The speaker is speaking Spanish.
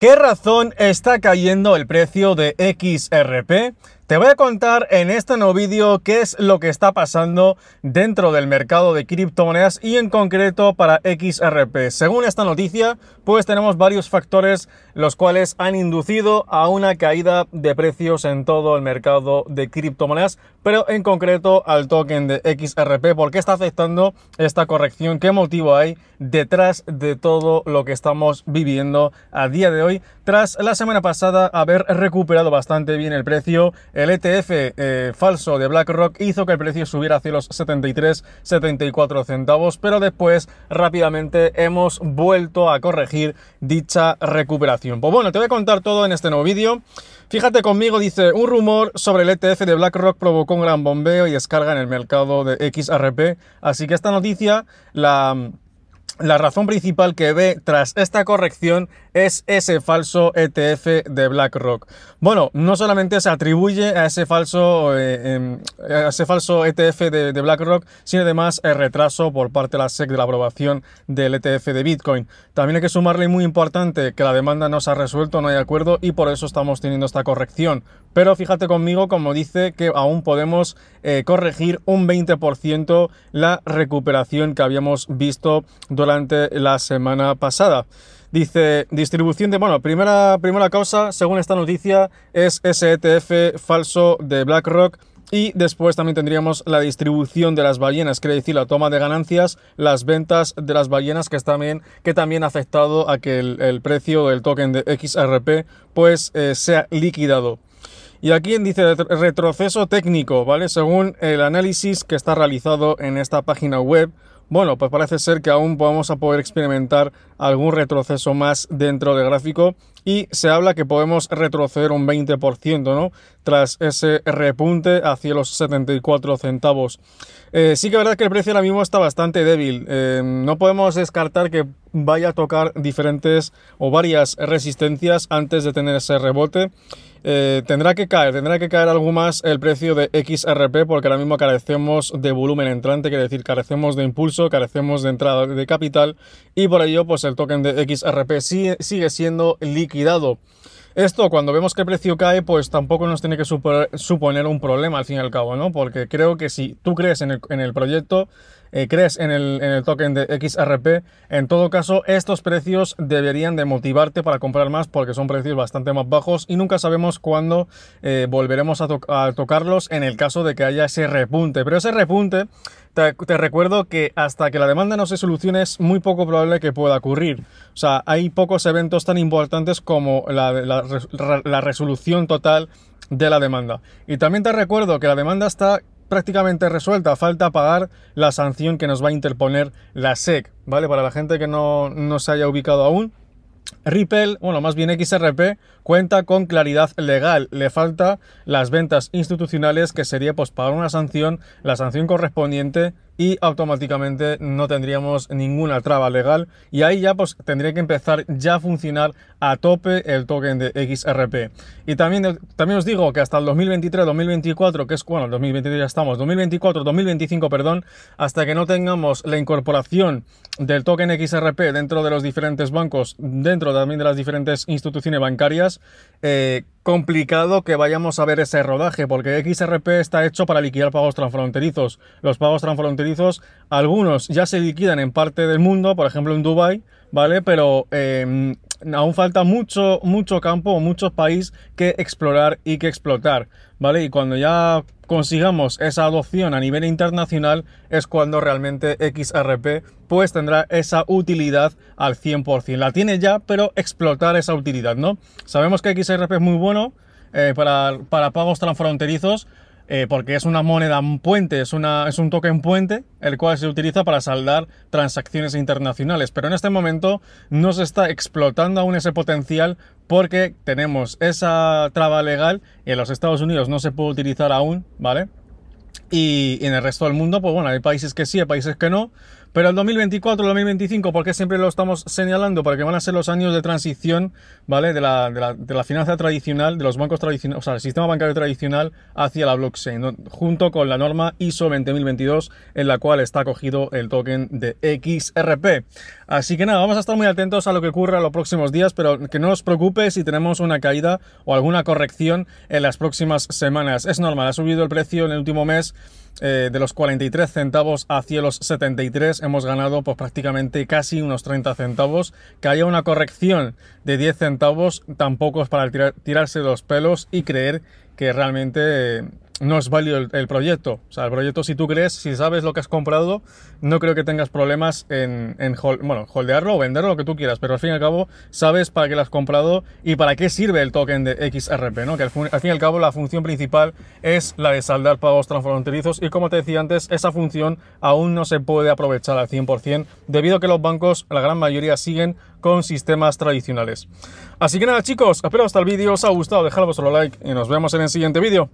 ¿Qué razón está cayendo el precio de XRP? Te voy a contar en este nuevo vídeo qué es lo que está pasando dentro del mercado de criptomonedas y en concreto para XRP. Según esta noticia, pues tenemos varios factores los cuales han inducido a una caída de precios en todo el mercado de criptomonedas, pero en concreto al token de XRP, porque está afectando esta corrección, qué motivo hay detrás de todo lo que estamos viviendo a día de hoy, tras la semana pasada haber recuperado bastante bien el precio el ETF eh, falso de BlackRock hizo que el precio subiera hacia los 73, 74 centavos, pero después rápidamente hemos vuelto a corregir dicha recuperación. Pues bueno, te voy a contar todo en este nuevo vídeo. Fíjate conmigo, dice, un rumor sobre el ETF de BlackRock provocó un gran bombeo y descarga en el mercado de XRP, así que esta noticia la la razón principal que ve tras esta corrección es ese falso ETF de BlackRock. Bueno, no solamente se atribuye a ese falso, eh, em, ese falso ETF de, BlackRock, sino además el retraso por parte de la SEC de la aprobación del ETF de Bitcoin. También hay que sumarle muy importante que la demanda no se ha resuelto, no hay acuerdo y por eso estamos teniendo esta corrección. Pero fíjate conmigo, como dice, que aún podemos eh, corregir un 20% la recuperación que habíamos visto durante la semana pasada. Dice, distribución de, bueno, primera, primera causa, según esta noticia, es ese ETF falso de BlackRock y después también tendríamos la distribución de las ballenas, quiere decir la toma de ganancias, las ventas de las ballenas, que, también, que también ha afectado a que el, precio del token de XRP pues eh, sea liquidado. Y aquí dice retroceso técnico, ¿vale? Según el análisis que está realizado en esta página web, bueno, pues parece ser que aún vamos a poder experimentar algún retroceso más dentro del gráfico y se habla que podemos retroceder un 20%, ¿no? Tras ese repunte hacia los 74 centavos. Eh, sí que verdad es verdad que el precio ahora mismo está bastante débil. Eh, no podemos descartar que vaya a tocar diferentes o varias resistencias antes de tener ese rebote. Eh, tendrá que caer, tendrá que caer algo más el precio de XRP porque ahora mismo carecemos de volumen entrante, quiere decir carecemos de impulso, carecemos de entrada de capital y por ello pues el token de XRP sigue, sigue siendo liquidado. Esto, cuando vemos que el precio cae, pues tampoco nos tiene que suponer un problema al fin y al cabo, ¿no? Porque creo que si tú crees en el, en el proyecto, eh, crees en el, token de XRP, en todo caso estos precios deberían de motivarte para comprar más porque son precios bastante más bajos y nunca sabemos cuándo eh, volveremos a, tocarlos en el caso de que haya ese repunte. Pero ese repunte, te, recuerdo que hasta que la demanda no se solucione es muy poco probable que pueda ocurrir. O sea, hay pocos eventos tan importantes como la resolución total de la demanda. Y también te recuerdo que la demanda está prácticamente resuelta, falta pagar la sanción que nos va a interponer la SEC, ¿vale? Para la gente que no, no se haya ubicado aún, Ripple, bueno, más bien XRP, cuenta con claridad legal. Le falta las ventas institucionales, que sería pues pagar una sanción, la sanción correspondiente y automáticamente no tendríamos ninguna traba legal y ahí ya pues tendría que empezar ya a funcionar a tope el token de XRP y también, eh, también os digo que hasta el 2023-2024 que es cuando 2023 ya estamos 2024-2025 perdón hasta que no tengamos la incorporación del token XRP dentro de los diferentes bancos dentro también de las diferentes instituciones bancarias eh, complicado que vayamos a ver ese rodaje, porque XRP está hecho para liquidar pagos transfronterizos. Los pagos transfronterizos, algunos ya se liquidan en parte del mundo, por ejemplo en Dubai, ¿vale? Pero em, aún falta mucho, mucho campo, mucho país que explorar y que explotar, ¿vale? Y cuando ya consigamos esa adopción a nivel internacional es cuando realmente XRP pues tendrá esa utilidad al 100%. La tiene ya, pero explotar esa utilidad, ¿no? Sabemos que XRP es muy bueno eh, para, para pagos transfronterizos, eh, porque es una moneda un puente, es, una, es un token puente, el cual se utiliza para saldar transacciones internacionales. Pero en este momento no se está explotando aún ese potencial porque tenemos esa traba legal y en los Estados Unidos no se puede utilizar aún, ¿vale? y en el resto del mundo, pues bueno, hay países que sí, hay países que no, pero el 2024, el 2025, qué siempre lo estamos señalando, porque van a ser los años de transición, ¿vale? De la, finanza tradicional, de los bancos tradicionales, o sea, el sistema bancario tradicional hacia la blockchain, junto con la norma ISO 20022, en la cual está acogido el token de XRP. Así que nada, vamos a estar muy atentos a lo que ocurra en los próximos días, pero que no os preocupe si tenemos una caída o alguna corrección en las próximas semanas. Es normal, ha subido el precio en el último mes eh, de los 43 centavos hacia los 73 hemos ganado pues, prácticamente casi unos 30 centavos. Que haya una corrección de 10 centavos tampoco es para tirarse los pelos y creer que realmente... Eh, no es válido el, proyecto. O sea, el proyecto, si tú crees, si sabes lo que has comprado, no creo que tengas problemas en, bueno, holdearlo o venderlo, lo que tú quieras, pero al fin y al cabo, sabes para qué lo has comprado y para qué sirve el token de XRP, ¿no? Que al, fin y al cabo, la función principal es la de saldar pagos transfronterizos y, como te decía antes, esa función aún no se puede aprovechar al 100% debido a que los bancos, la gran mayoría, siguen con sistemas tradicionales. Así que nada, chicos, espero hasta el vídeo os ha gustado, dejad vuestro like y nos vemos en el siguiente vídeo.